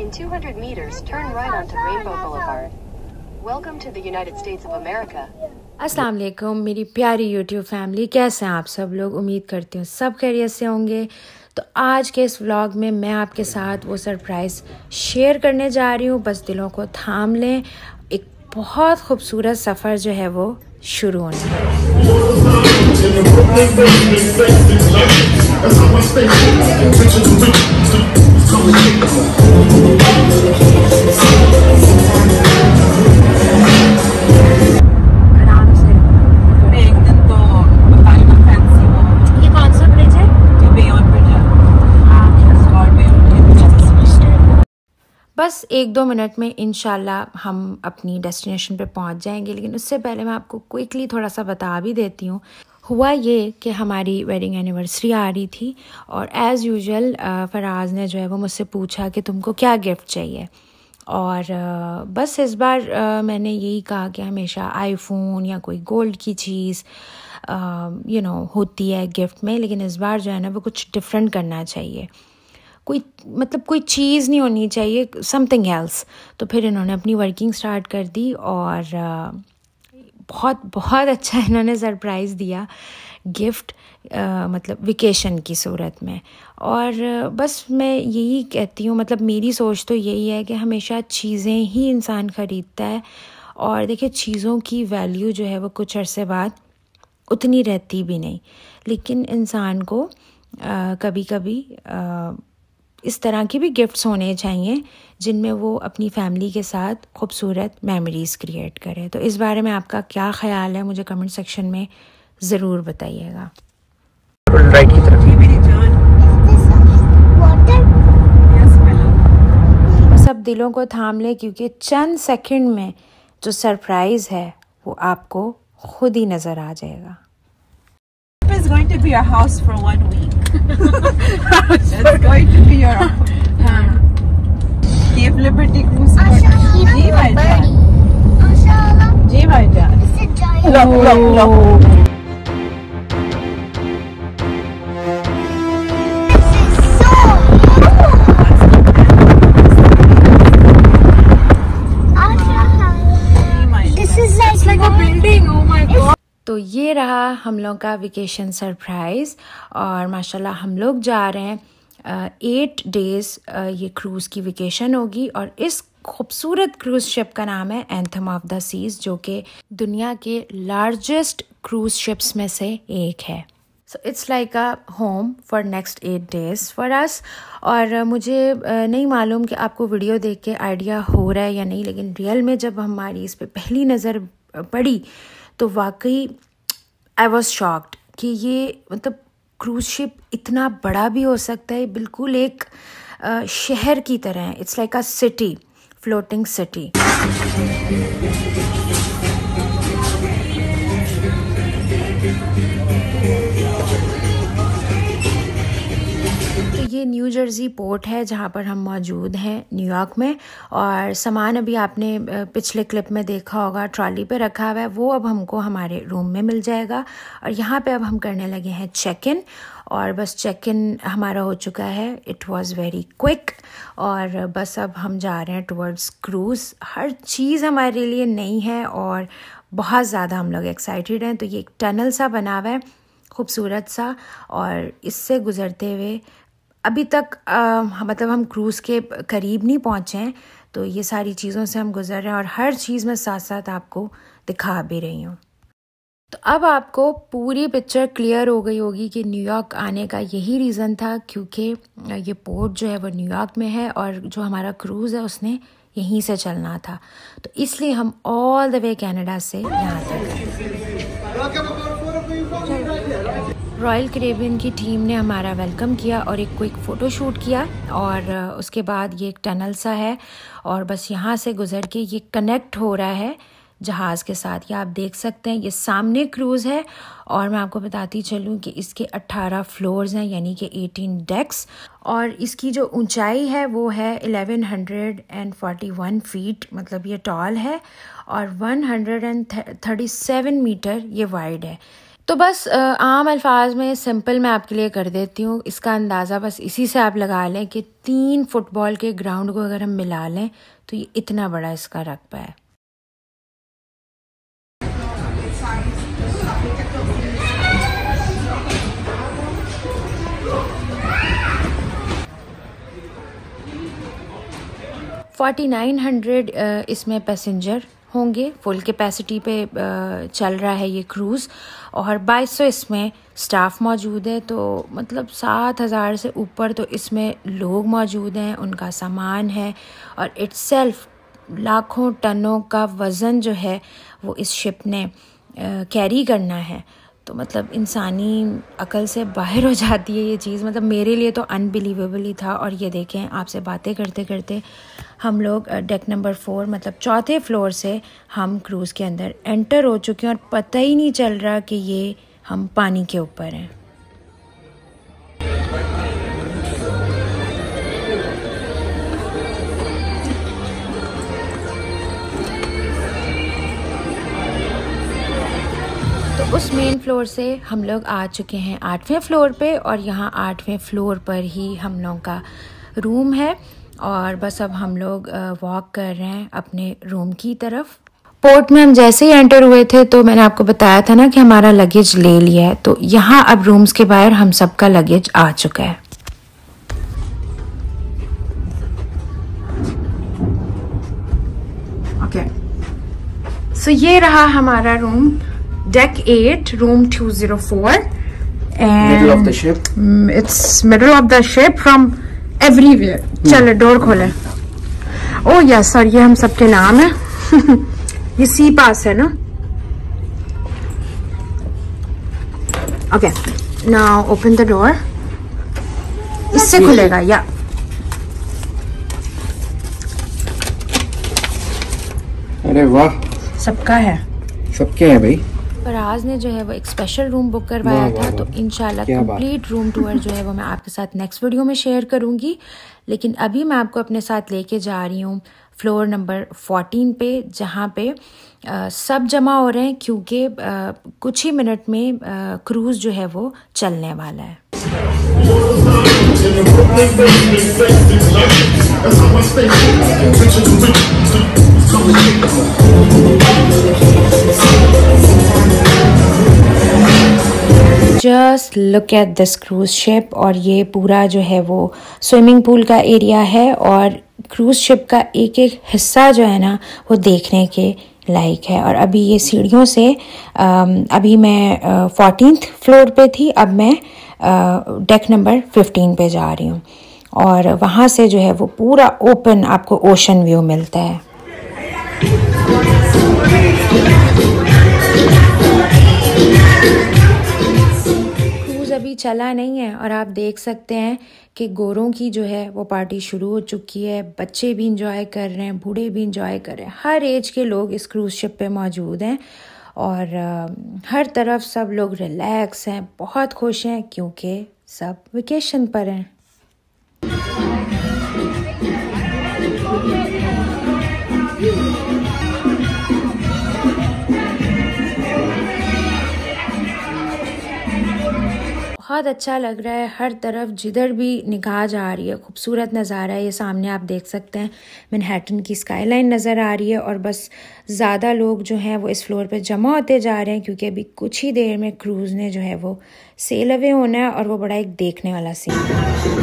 In 200 meters, turn right onto Rainbow Boulevard. Welcome to the United States of America. अस्सलाम वालेकुम मेरी प्यारी YouTube family कैसे हैं आप सब लोग उम्मीद करती हूँ सब खैरियत से होंगे तो आज के इस व्लॉग में मैं आपके साथ वो सरप्राइज़ शेयर करने जा रही हूँ बस दिलों को थाम लें एक बहुत खूबसूरत सफ़र जो है वो शुरू होने वाला बस एक दो मिनट में इन हम अपनी डेस्टिनेशन पे पहुंच जाएंगे लेकिन उससे पहले मैं आपको क्विकली थोड़ा सा बता भी देती हूँ हुआ ये कि हमारी वेडिंग एनिवर्सरी आ रही थी और एज़ यूजल फराज ने जो है वो मुझसे पूछा कि तुमको क्या गिफ्ट चाहिए और बस इस बार मैंने यही कहा कि हमेशा आईफोन या कोई गोल्ड की चीज़ यू नो होती है गिफ्ट में लेकिन इस बार जो है ना वो कुछ डिफरेंट करना चाहिए कोई मतलब कोई चीज़ नहीं होनी चाहिए समथिंग एल्स तो फिर इन्होंने अपनी वर्किंग स्टार्ट कर दी और बहुत बहुत अच्छा इन्होंने सरप्राइज़ दिया गिफ्ट आ, मतलब वेकेशन की सूरत में और बस मैं यही कहती हूँ मतलब मेरी सोच तो यही है कि हमेशा चीज़ें ही इंसान ख़रीदता है और देखिए चीज़ों की वैल्यू जो है वो कुछ अरसे बाद उतनी रहती भी नहीं लेकिन इंसान को आ, कभी कभी आ, इस तरह के भी गिफ्ट्स होने चाहिए जिनमें वो अपनी फैमिली के साथ खूबसूरत मेमोरीज़ क्रिएट करें तो इस बारे में आपका क्या ख्याल है मुझे कमेंट सेक्शन में ज़रूर बताइएगा सब दिलों को थाम ले क्योंकि चंद सेकंड में जो सरप्राइज है वो आपको खुद ही नजर आ जाएगा That's going to be your Give Liberty Cruise Ji, my dad. Ji, my dad. रहा हम लोग का वेकेशन सरप्राइज़ और माशाल्लाह हम लोग जा रहे हैं एट डेज़ ये क्रूज़ की वेकेशन होगी और इस खूबसूरत क्रूज़ शिप का नाम है एंथम ऑफ द सीज़ जो कि दुनिया के लार्जेस्ट क्रूज़ शिप्स में से एक है so it's like a home for next eight days for us और मुझे नहीं मालूम कि आपको वीडियो देख के आइडिया हो रहा है या नहीं लेकिन रियल में जब हमारी इस पर पहली नज़र पड़ी तो वाकई आई वॉज शॉक्ड कि ये मतलब क्रूज शिप इतना बड़ा भी हो सकता है बिल्कुल एक शहर की तरह है it's like a city floating city ये न्यू जर्सी पोर्ट है जहाँ पर हम मौजूद हैं न्यूयॉर्क में और सामान अभी आपने पिछले क्लिप में देखा होगा ट्रॉली पे रखा हुआ है वो अब हमको हमारे रूम में मिल जाएगा और यहाँ पे अब हम करने लगे हैं चेक इन और बस चेक इन हमारा हो चुका है इट वाज़ वेरी क्विक और बस अब हम जा रहे हैं टुवर्ड्स क्रूज़ हर चीज़ हमारे लिए नई है और बहुत ज़्यादा हम लोग एक्साइटेड हैं तो ये एक टनल सा बना हुआ है खूबसूरत सा और इससे गुज़रते हुए अभी तक आ, हाँ, मतलब हम क्रूज़ के करीब नहीं पहुँचे हैं तो ये सारी चीज़ों से हम गुजर रहे हैं और हर चीज़ में साथ साथ आपको दिखा भी रही हूँ तो अब आपको पूरी पिक्चर क्लियर हो गई होगी कि न्यूयॉर्क आने का यही रीज़न था क्योंकि ये पोर्ट जो है वो न्यूयॉर्क में है और जो हमारा क्रूज़ है उसने यहीं से चलना था तो इसलिए हम ऑल द वे कनाडा से यहाँ तक रॉयल करेबियन की टीम ने हमारा वेलकम किया और एक क्विक फ़ोटो शूट किया और उसके बाद ये एक टनल सा है और बस यहाँ से गुज़र के ये कनेक्ट हो रहा है जहाज़ के साथ ये आप देख सकते हैं ये सामने क्रूज़ है और मैं आपको बताती चलूँ कि इसके 18 फ्लोर्स हैं यानी कि 18 डेक्स और इसकी जो ऊंचाई है वो है 1141 फीट मतलब ये टॉल है और 137 मीटर ये वाइड है तो बस आम अल्फाज में सिंपल मैं आपके लिए कर देती हूँ इसका अंदाज़ा बस इसी से आप लगा लें कि तीन फुटबॉल के ग्राउंड को अगर हम मिला लें तो ये इतना बड़ा इसका रकबा है फोर्टी नाइन हंड्रेड इसमें पैसेंजर होंगे फुल कैपेसिटी पे चल रहा है ये क्रूज़ और बाईस सौ इसमें स्टाफ मौजूद है तो मतलब सात हज़ार से ऊपर तो इसमें लोग मौजूद हैं उनका सामान है और इट्स लाखों टनों का वज़न जो है वो इस शिप ने कैरी करना है तो मतलब इंसानी अकल से बाहर हो जाती है ये चीज़ मतलब मेरे लिए तो अनबिलीवेबल ही था और ये देखें आपसे बातें करते करते हम लोग डेक नंबर फोर मतलब चौथे फ्लोर से हम क्रूज़ के अंदर एंटर हो चुके हैं और पता ही नहीं चल रहा कि ये हम पानी के ऊपर हैं तो उस मेन फ्लोर से हम लोग आ चुके हैं आठवें फ्लोर पे और यहाँ आठवें फ्लोर पर ही हम लोगों का रूम है और बस अब हम लोग वॉक कर रहे हैं अपने रूम की तरफ पोर्ट में हम जैसे ही एंटर हुए थे तो मैंने आपको बताया था ना कि हमारा लगेज ले लिया है तो यहाँ अब रूम्स के बाहर हम सबका लगेज आ चुका है ओके okay. सो so, ये रहा हमारा room deck eight room two zero four and it's middle of the ship from everywhere चलो डोर खोले ओ यस सर ये हम सबके नाम है ये सी पास है ना ओके ना ओपन द डोर इससे खुलेगा या अरे वाह सबका है सबके है भाई फराज ने जो है वो एक स्पेशल रूम बुक करवाया था तो इन कंप्लीट रूम टूर जो है वो मैं आपके साथ नेक्स्ट वीडियो में शेयर करूँगी लेकिन अभी मैं आपको अपने साथ लेके जा रही हूँ फ्लोर नंबर 14 पे जहाँ पे आ, सब जमा हो रहे हैं क्योंकि कुछ ही मिनट में क्रूज़ जो है वो चलने वाला है just look at this cruise ship और ये पूरा जो है वो स्विमिंग पूल का एरिया है और क्रूज शिप का एक एक हिस्सा जो है ना वो देखने के लाइक है और अभी ये सीढ़ियों से अभी मैं फोर्टीन फ्लोर पे थी अब मैं डेक नंबर फिफ्टीन पे जा रही हूँ और वहाँ से जो है वो पूरा ओपन आपको ओशन व्यू मिलता है अभी चला नहीं है और आप देख सकते हैं कि गोरों की जो है वो पार्टी शुरू हो चुकी है बच्चे भी इंजॉय कर रहे हैं बूढ़े भी इंजॉय कर रहे हैं हर एज के लोग इस क्रूज़ शिप पे मौजूद हैं और हर तरफ सब लोग रिलैक्स हैं बहुत खुश हैं क्योंकि सब वेकेशन पर हैं Thank you. बहुत अच्छा लग रहा है हर तरफ जिधर भी निगाह जा रही है खूबसूरत नज़ारा है ये सामने आप देख सकते हैं मैनहट्टन की स्काईलाइन नज़र आ रही है और बस ज़्यादा लोग जो हैं वो इस फ्लोर पे जमा होते जा रहे हैं क्योंकि अभी कुछ ही देर में क्रूज़ ने जो है वो सेल अवे होना है और वो बड़ा एक देखने वाला सीन है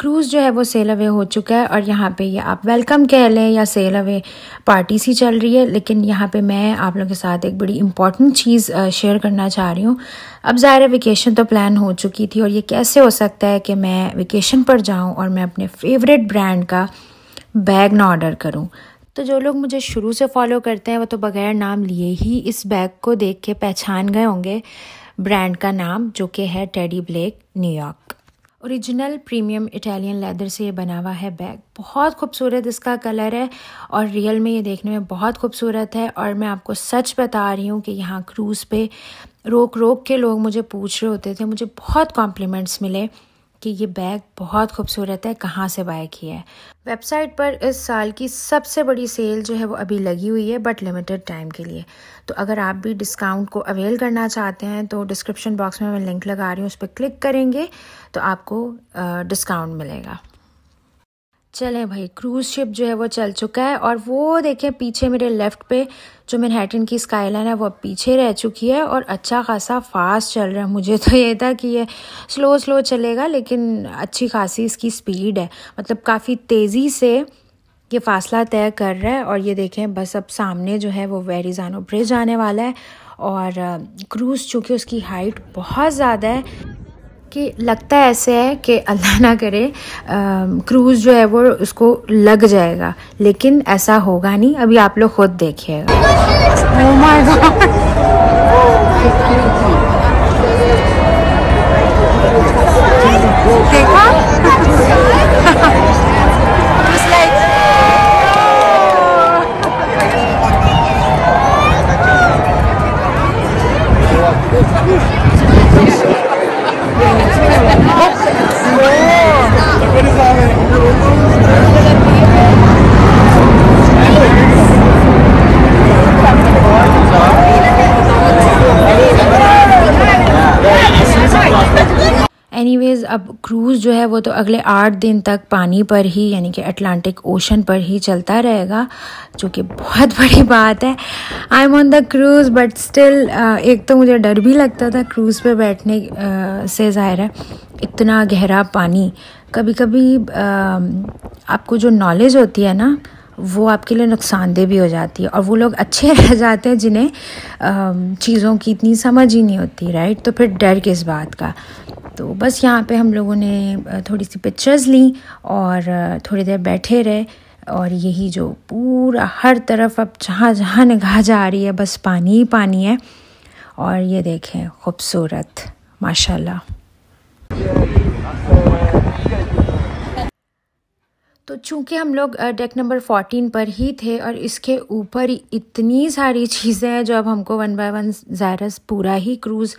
क्रूज़ जो है वो सेल अवे हो चुका है और यहाँ पे ये आप वेलकम कह लें या सेल अवे पार्टी सी चल रही है लेकिन यहाँ पे मैं आप लोगों के साथ एक बड़ी इंपॉर्टेंट चीज़ शेयर करना चाह रही हूँ अब ज़ाहिर वेकेशन तो प्लान हो चुकी थी और ये कैसे हो सकता है कि मैं वेकेशन पर जाऊँ और मैं अपने फेवरेट ब्रांड का बैग ना ऑर्डर करूँ तो जो लोग मुझे शुरू से फॉलो करते हैं वो तो बगैर नाम लिए ही इस बैग को देख के पहचान गए होंगे ब्रांड का नाम जो कि है Teddy Blake New York original premium Italian leather से ये बना हुआ है बैग बहुत खूबसूरत इसका कलर है और रियल में ये देखने में बहुत खूबसूरत है और मैं आपको सच बता रही हूँ कि यहाँ क्रूज़ पे रोक रोक के लोग मुझे पूछ रहे होते थे मुझे बहुत कॉम्प्लीमेंट्स मिले कि ये बैग बहुत खूबसूरत है कहाँ से बाय किया है वेबसाइट पर इस साल की सबसे बड़ी सेल जो है वो अभी लगी हुई है बट लिमिटेड टाइम के लिए तो अगर आप भी डिस्काउंट को अवेल करना चाहते हैं तो डिस्क्रिप्शन बॉक्स में मैं लिंक लगा रही हूँ उस पर क्लिक करेंगे तो आपको डिस्काउंट मिलेगा चले भाई क्रूज़ शिप जो है वो चल चुका है और वो देखें पीछे मेरे लेफ़्ट पे जो मैनहैटन की स्काईलाइन है वो पीछे रह चुकी है और अच्छा खासा फास्ट चल रहा है मुझे तो ये था कि ये स्लो स्लो चलेगा लेकिन अच्छी खासी इसकी स्पीड है मतलब काफ़ी तेज़ी से ये फासला तय कर रहा है और ये देखें बस अब सामने जो है वो वेरिजानो ब्रिज आने वाला है और क्रूज़ uh, चूँकि उसकी हाइट बहुत ज़्यादा है कि लगता ऐसे है कि अल्लाह ना करे क्रूज़ जो है वो उसको लग जाएगा लेकिन ऐसा होगा नहीं अभी आप लोग खुद देखिएगा oh एनीवेज़ अब क्रूज़ जो है वो तो अगले आठ दिन तक पानी पर ही यानी कि अटलांटिक ओशन पर ही चलता रहेगा जो कि बहुत बड़ी बात है I am on the cruise but still एक तो मुझे डर भी लगता था क्रूज़ पे बैठने uh, से ज़ाहिर है इतना गहरा पानी कभी कभी uh, आपको जो नॉलेज होती है ना वो आपके लिए नुकसानदेह भी हो जाती है और वो लोग अच्छे रह जाते हैं जिन्हें चीज़ों की इतनी समझ ही नहीं होती राइट तो फिर डर किस बात का तो बस यहाँ पे हम लोगों ने थोड़ी सी पिक्चर्स ली और थोड़ी देर बैठे रहे और यही जो पूरा हर तरफ अब जहाँ जहाँ निगाह जा रही है बस पानी ही पानी है और ये देखें खूबसूरत माशाल्लाह तो चूंकि हम लोग डेक नंबर फोर्टीन पर ही थे और इसके ऊपर इतनी सारी चीज़ें हैं जो अब हमको वन बाय वन जायरस पूरा ही क्रूज़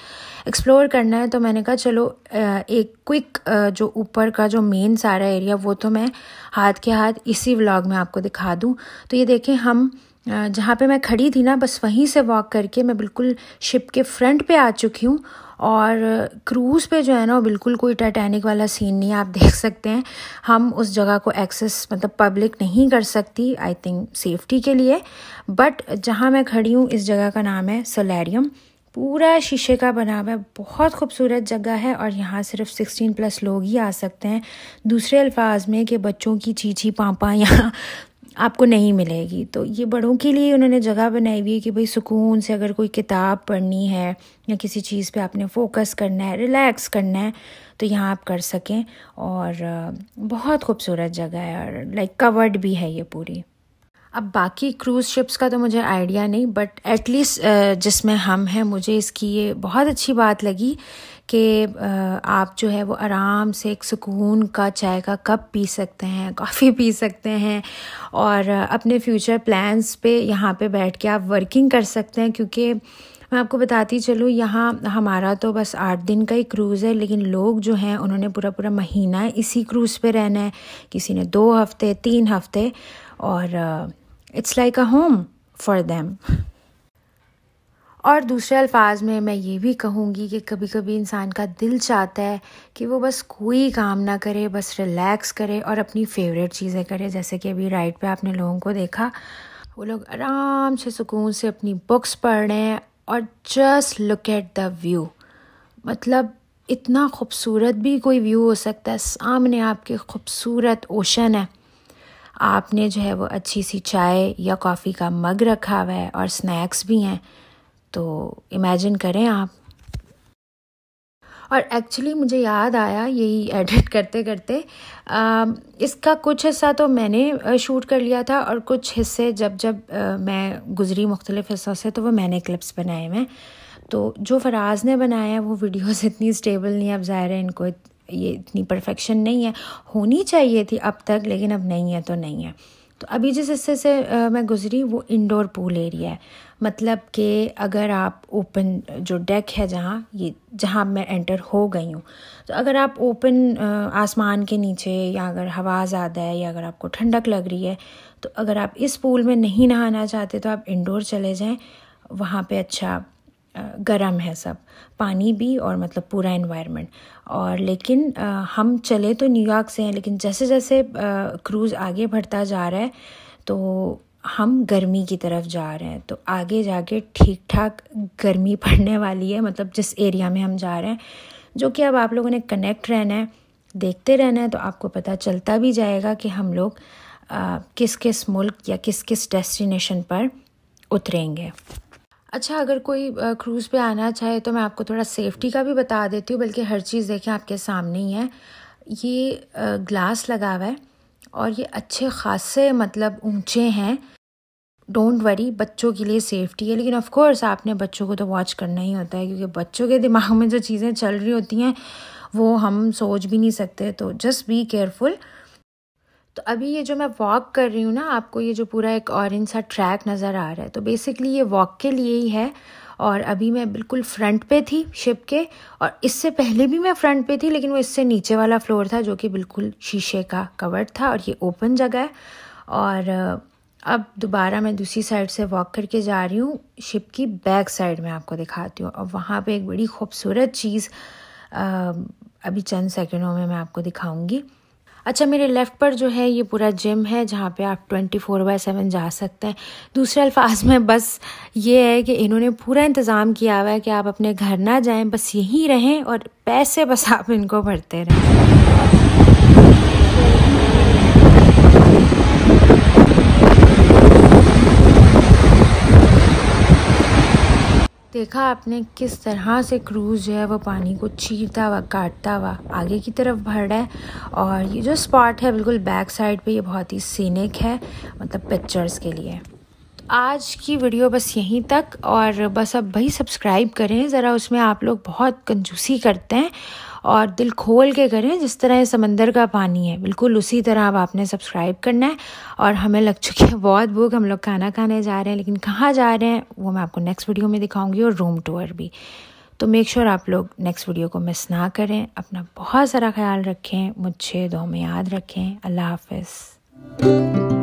एक्सप्लोर करना है तो मैंने कहा चलो एक क्विक जो ऊपर का जो मेन सारा एरिया वो तो मैं हाथ के हाथ इसी व्लॉग में आपको दिखा दूँ तो ये देखें हम जहाँ पे मैं खड़ी थी ना बस वहीं से वॉक करके मैं बिल्कुल शिप के फ्रंट पे आ चुकी हूँ और क्रूज़ पे जो है ना बिल्कुल कोई टाइटैनिक वाला सीन नहीं आप देख सकते हैं हम उस जगह को एक्सेस मतलब पब्लिक नहीं कर सकती आई थिंक सेफ्टी के लिए बट जहाँ मैं खड़ी हूँ इस जगह का नाम है सलेरियम पूरा शीशे का बना हुआ है बहुत खूबसूरत जगह है और यहाँ सिर्फ सिक्सटीन प्लस लोग ही आ सकते हैं दूसरे अल्फाज में कि बच्चों की चीची पापा यहाँ आपको नहीं मिलेगी तो ये बड़ों के लिए उन्होंने जगह बनाई हुई है कि भाई सुकून से अगर कोई किताब पढ़नी है या किसी चीज़ पे आपने फोकस करना है रिलैक्स करना है तो यहाँ आप कर सकें और बहुत खूबसूरत जगह है और लाइक कवर्ड भी है ये पूरी अब बाकी क्रूज़ शिप्स का तो मुझे आइडिया नहीं बट एटलीस्ट जिसमें हम हैं मुझे इसकी ये बहुत अच्छी बात लगी कि आप जो है वो आराम से एक सुकून का चाय का कप पी सकते हैं कॉफ़ी पी सकते हैं और अपने फ्यूचर प्लान्स पे यहाँ पे बैठ के आप वर्किंग कर सकते हैं क्योंकि मैं आपको बताती चलूँ यहाँ हमारा तो बस आठ दिन का ही क्रूज़ है लेकिन लोग जो हैं उन्होंने पूरा पूरा महीना इसी क्रूज़ पे रहना है किसी ने दो हफ्ते तीन हफ्ते और it's like a home for them और दूसरे अल्फाज में मैं ये भी कहूँगी कि कभी कभी इंसान का दिल चाहता है कि वो बस कोई काम ना करे बस रिलैक्स करे और अपनी फेवरेट चीज़ें करे जैसे कि अभी राइड पे आपने लोगों को देखा वो लोग आराम से सुकून से अपनी बुक्स पढ़ रहे हैं और just look at the view मतलब इतना खूबसूरत भी कोई व्यू हो सकता है सामने आपके खूबसूरत ओशन है आपने जो है वो अच्छी सी चाय या कॉफ़ी का मग रखा हुआ है और स्नैक्स भी हैं तो इमेजिन करें आप और एक्चुअली मुझे याद आया यही एडिट करते करते आ, इसका कुछ हिस्सा तो मैंने शूट कर लिया था और कुछ हिस्से जब जब आ, मैं गुज़री मुख्तलिफ़ हिस्सों से तो वो मैंने क्लिप्स बनाए मैं तो जो फराज ने बनाया है वो वीडियोस इतनी स्टेबल नहीं अब ज़ाहिर है इनको इत, ये इतनी परफेक्शन नहीं है होनी चाहिए थी अब तक लेकिन अब नहीं है तो नहीं है तो अभी जिस हिस्से से आ, मैं गुज़री वो इंडोर पूल एरिया है मतलब कि अगर आप ओपन जो डेक है जहाँ ये जहाँ मैं एंटर हो गई हूँ तो अगर आप ओपन आसमान के नीचे या अगर हवा ज़्यादा है या अगर आपको ठंडक लग रही है तो अगर आप इस पूल में नहीं नहाना चाहते तो आप इंडोर चले जाएं वहाँ पे अच्छा गर्म है सब पानी भी और मतलब पूरा इन्वायरमेंट और लेकिन आ, हम चले तो न्यूयॉर्क से हैं लेकिन जैसे जैसे क्रूज़ आगे बढ़ता जा रहा है तो हम गर्मी की तरफ जा रहे हैं तो आगे जाके ठीक ठाक गर्मी पड़ने वाली है मतलब जिस एरिया में हम जा रहे हैं जो कि अब आप लोगों ने कनेक्ट रहना है देखते रहना है तो आपको पता चलता भी जाएगा कि हम लोग आ, किस किस मुल्क या किस किस डेस्टिनेशन पर उतरेंगे अच्छा अगर कोई क्रूज़ पे आना चाहे तो मैं आपको थोड़ा सेफ्टी का भी बता देती हूँ बल्कि हर चीज़ देखें आपके सामने ही है ये ग्लास लगा हुआ है और ये अच्छे खासे मतलब ऊंचे हैं डोंट वरी बच्चों के लिए सेफ्टी है लेकिन ऑफ कोर्स आपने बच्चों को तो वॉच करना ही होता है क्योंकि बच्चों के दिमाग में जो चीज़ें चल रही होती हैं वो हम सोच भी नहीं सकते तो जस्ट बी केयरफुल तो अभी ये जो मैं वॉक कर रही हूँ ना आपको ये जो पूरा एक ऑरेंज सा ट्रैक नज़र आ रहा है तो बेसिकली ये वॉक के लिए ही है और अभी मैं बिल्कुल फ्रंट पे थी शिप के और इससे पहले भी मैं फ्रंट पे थी लेकिन वो इससे नीचे वाला फ्लोर था जो कि बिल्कुल शीशे का कवर था और ये ओपन जगह है और अब दोबारा मैं दूसरी साइड से वॉक करके जा रही हूँ शिप की बैक साइड में आपको दिखाती हूँ और वहाँ पर एक बड़ी खूबसूरत चीज़ अभी चंद सेकेंडों में मैं आपको दिखाऊँगी अच्छा मेरे लेफ़्ट पर जो है ये पूरा जिम है जहाँ पे आप ट्वेंटी फोर बाई सेवन जा सकते हैं दूसरे अल्फाज में बस ये है कि इन्होंने पूरा इंतज़ाम किया हुआ है कि आप अपने घर ना जाएं बस यहीं रहें और पैसे बस आप इनको भरते रहें देखा आपने किस तरह से क्रूज़ जो है वो पानी को चीरता हुआ काटता हुआ आगे की तरफ भर रहा है और ये जो स्पॉट है बिल्कुल बैक साइड पे ये बहुत ही सीनिक है मतलब पिक्चर्स के लिए आज की वीडियो बस यहीं तक और बस अब भाई सब्सक्राइब करें ज़रा उसमें आप लोग बहुत कंजूसी करते हैं और दिल खोल के करें जिस तरह ये समंदर का पानी है बिल्कुल उसी तरह अब आपने सब्सक्राइब करना है और हमें लग चुकी है बहुत भूख हम लोग खाना खाने जा रहे हैं लेकिन कहाँ जा रहे हैं वो मैं आपको नेक्स्ट वीडियो में दिखाऊँगी और रूम टूर भी तो मेक श्योर sure आप लोग नेक्स्ट वीडियो को मिस ना करें अपना बहुत सारा ख्याल रखें मुझे दो में याद रखें अल्लाह हाफ